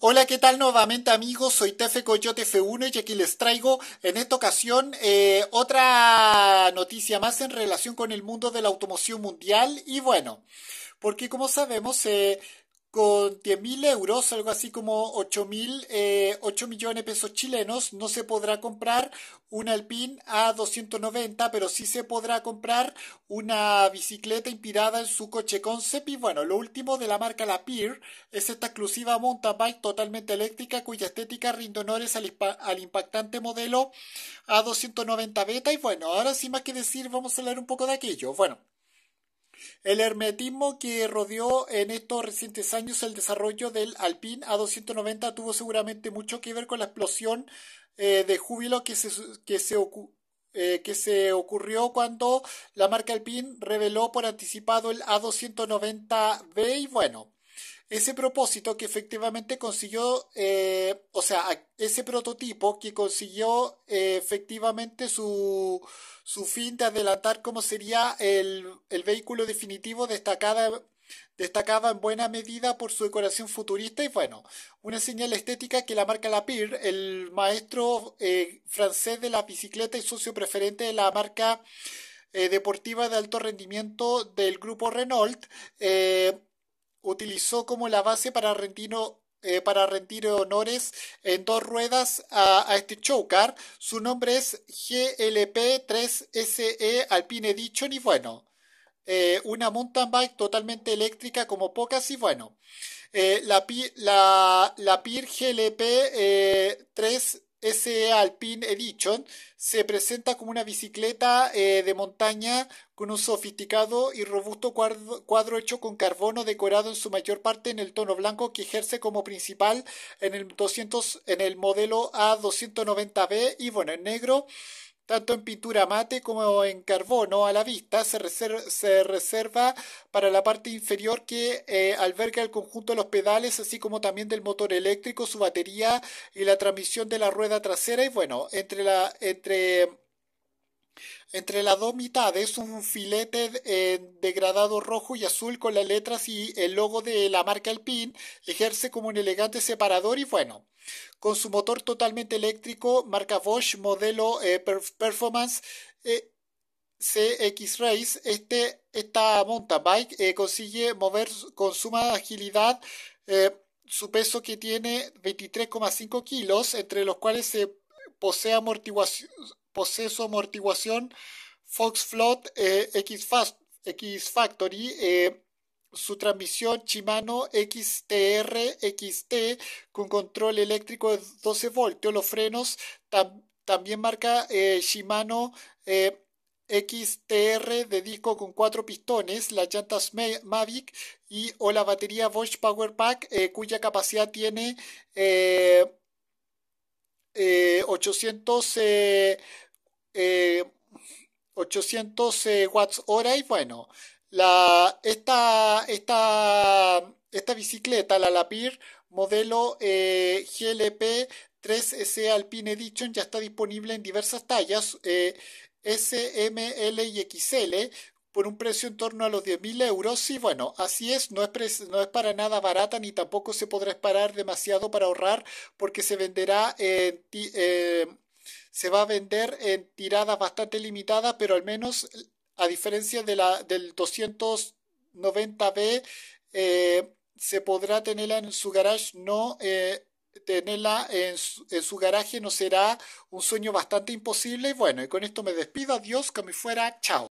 Hola, ¿qué tal nuevamente amigos? Soy Tefe Coyote F1 y aquí les traigo en esta ocasión eh, otra noticia más en relación con el mundo de la automoción mundial y bueno, porque como sabemos, eh, con 10.000 euros, algo así como 8.000, 8 eh, millones de pesos chilenos, no se podrá comprar un Alpine A290, pero sí se podrá comprar una bicicleta inspirada en su coche concept. Y bueno, lo último de la marca La Peer es esta exclusiva mountain bike totalmente eléctrica cuya estética rinde honores al, al impactante modelo A290 Beta. Y bueno, ahora sin más que decir, vamos a hablar un poco de aquello. Bueno. El hermetismo que rodeó en estos recientes años el desarrollo del Alpine A290 tuvo seguramente mucho que ver con la explosión eh, de júbilo que se, ocurrió eh, que se ocurrió cuando la marca Alpine reveló por anticipado el A290B y bueno, ese propósito que efectivamente consiguió, eh, o sea, ese prototipo que consiguió eh, efectivamente su, fin de adelantar cómo sería el, vehículo definitivo destacada, destacaba en buena medida por su decoración futurista y bueno, una señal estética que la marca lapir el maestro eh, francés de la bicicleta y socio preferente de la marca deportiva de alto rendimiento del grupo Renault, utilizó como la base para eh, para rendir honores en dos ruedas a, este showcar. Su nombre es GLP3SE Alpine Edition y bueno, eh, una mountain bike totalmente eléctrica como pocas y bueno, eh, la, la, la PIR GLP 3 SE Alpine Edition se presenta como una bicicleta eh, de montaña con un sofisticado y robusto cuadro, cuadro, hecho con carbono decorado en su mayor parte en el tono blanco que ejerce como principal en el 200 en el modelo A290B y bueno en negro tanto en pintura mate como en carbono a la vista, se, reserva, se reserva para la parte inferior que eh, alberga el conjunto de los pedales, así como también del motor eléctrico, su batería y la transmisión de la rueda trasera. Y bueno, entre la, entre entre las dos mitades un filete eh, degradado rojo y azul con las letras y el logo de la marca Alpine ejerce como un elegante separador y bueno, con su motor totalmente eléctrico marca Bosch modelo eh, Performance eh, CX Race, este, esta mountain bike consigue mover con suma agilidad su peso que tiene 23,5 kilos, entre los cuales se posee amortiguación Poseso Amortiguación, Fox Float eh, X, Fast, X Factory, eh, su transmisión Shimano XTR XT con control eléctrico de 12 voltios, los frenos también marca eh, Shimano XTR de disco con cuatro pistones, las llantas Mavic y o la batería Bosch Power Pack cuya capacidad tiene 800, eh, 800 eh, eh, watts hora y bueno, la, esta, esta, esta bicicleta, la Lapir modelo GLP 3S Alpine Edition ya está disponible en diversas tallas. S, M, L y XL por un precio en torno a los 10.000 euros. Y bueno, así es, no es, no es para nada barata ni tampoco se podrá esperar demasiado para ahorrar porque se venderá eh, se va a vender en tiradas bastante limitadas, pero al menos a diferencia de la, del 290B, eh, se podrá tenerla en su garaje. no eh, tenerla en su, en su, garaje no será un sueño bastante imposible. Y bueno, y con esto me despido, adiós, que me fuera, chao.